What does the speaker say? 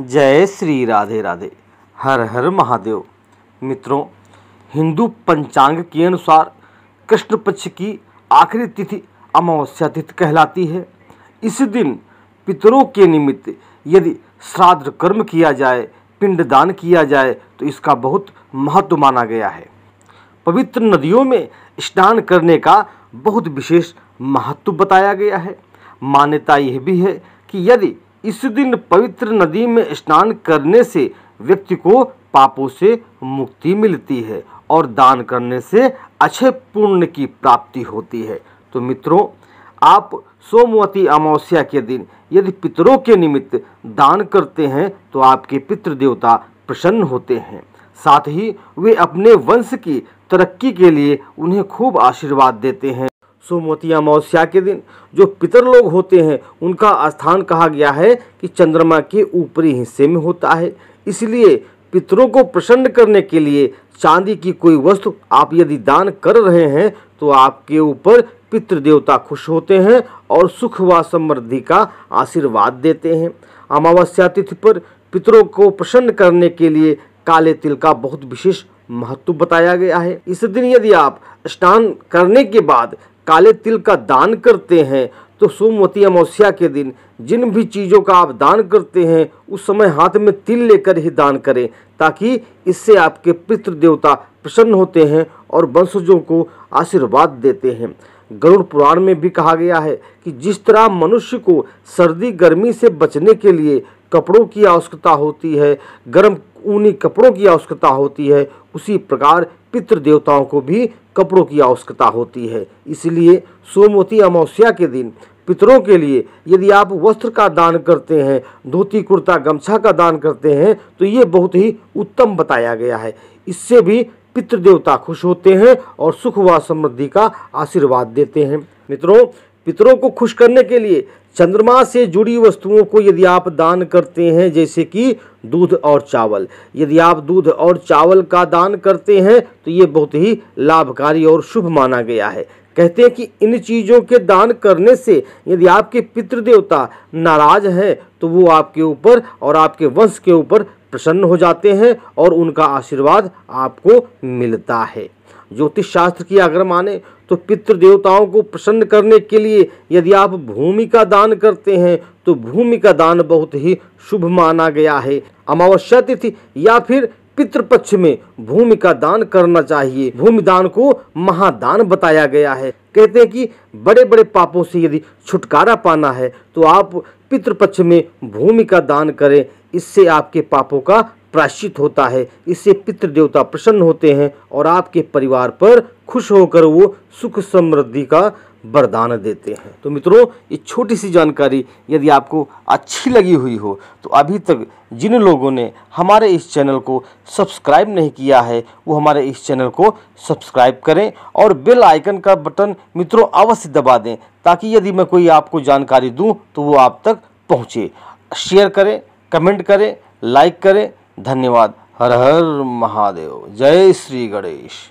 जय श्री राधे राधे हर हर महादेव मित्रों हिंदू पंचांग के अनुसार कृष्ण पक्ष की आखिरी तिथि अमावस्या तिथि कहलाती है इस दिन पितरों के निमित्त यदि श्राद्ध कर्म किया जाए पिंडदान किया जाए तो इसका बहुत महत्व माना गया है पवित्र नदियों में स्नान करने का बहुत विशेष महत्व बताया गया है मान्यता यह भी है कि यदि इस दिन पवित्र नदी में स्नान करने से व्यक्ति को पापों से मुक्ति मिलती है और दान करने से अच्छे पुण्य की प्राप्ति होती है तो मित्रों आप सोमवती अमावस्या के दिन यदि पितरों के निमित्त दान करते हैं तो आपके पितृदेवता प्रसन्न होते हैं साथ ही वे अपने वंश की तरक्की के लिए उन्हें खूब आशीर्वाद देते हैं सोमवती अमावस्या के दिन जो पितर लोग होते हैं उनका स्थान कहा गया है कि चंद्रमा के ऊपरी हिस्से में होता है इसलिए पितरों को प्रसन्न करने के लिए चांदी की कोई वस्तु आप यदि दान कर रहे हैं तो आपके ऊपर पितृ देवता खुश होते हैं और सुख व समृद्धि का आशीर्वाद देते हैं अमावस्या तिथि पर पितरों को प्रसन्न करने के लिए काले तिल का बहुत विशेष महत्व बताया गया है इस दिन यदि आप स्नान करने के बाद काले तिल का दान करते हैं तो सोमवती अमावस्या के दिन जिन भी चीज़ों का आप दान करते हैं उस समय हाथ में तिल लेकर ही दान करें ताकि इससे आपके पितृदेवता प्रसन्न होते हैं और वंशजों को आशीर्वाद देते हैं गरुड़ पुराण में भी कहा गया है कि जिस तरह मनुष्य को सर्दी गर्मी से बचने के लिए कपड़ों की आवश्यकता होती है गर्म ऊनी कपड़ों की आवश्यकता होती है उसी प्रकार पितृ देवताओं को भी कपड़ों की आवश्यकता होती है इसलिए सोमवती अमावस्या के दिन पितरों के लिए यदि आप वस्त्र का दान करते हैं धोती कुर्ता गमछा का दान करते हैं तो ये बहुत ही उत्तम बताया गया है इससे भी पितृदेवता खुश होते हैं और सुख व समृद्धि का आशीर्वाद देते हैं मित्रों पितरों को खुश करने के लिए चंद्रमा से जुड़ी वस्तुओं को यदि आप दान करते हैं जैसे कि दूध और चावल यदि आप दूध और चावल का दान करते हैं तो ये बहुत ही लाभकारी और शुभ माना गया है कहते हैं कि इन चीज़ों के दान करने से यदि आपके पितृदेवता नाराज हैं तो वो आपके ऊपर और आपके वंश के ऊपर प्रसन्न हो जाते हैं और उनका आशीर्वाद आपको मिलता है ज्योतिष शास्त्र की अगर माने तो पितृ देवताओं को प्रसन्न करने के लिए यदि आप भूमि का दान करते हैं तो भूमि का दान बहुत ही शुभ माना गया है अमावस्या तिथि या फिर पितृपक्ष में भूमि का दान करना चाहिए भूमि दान को महादान बताया गया है कहते हैं कि बड़े बड़े पापों से यदि छुटकारा पाना है तो आप पितृपक्ष में भूमि का दान करें इससे आपके पापों का प्राश्चित होता है इससे पितृ देवता प्रसन्न होते हैं और आपके परिवार पर खुश होकर वो सुख समृद्धि का वरदान देते हैं तो मित्रों ये छोटी सी जानकारी यदि आपको अच्छी लगी हुई हो तो अभी तक जिन लोगों ने हमारे इस चैनल को सब्सक्राइब नहीं किया है वो हमारे इस चैनल को सब्सक्राइब करें और बेल आइकन का बटन मित्रों अवश्य दबा दें ताकि यदि मैं कोई आपको जानकारी दूँ तो वो आप तक पहुँचे शेयर करें कमेंट करें लाइक करें धन्यवाद हर हर महादेव जय श्री गणेश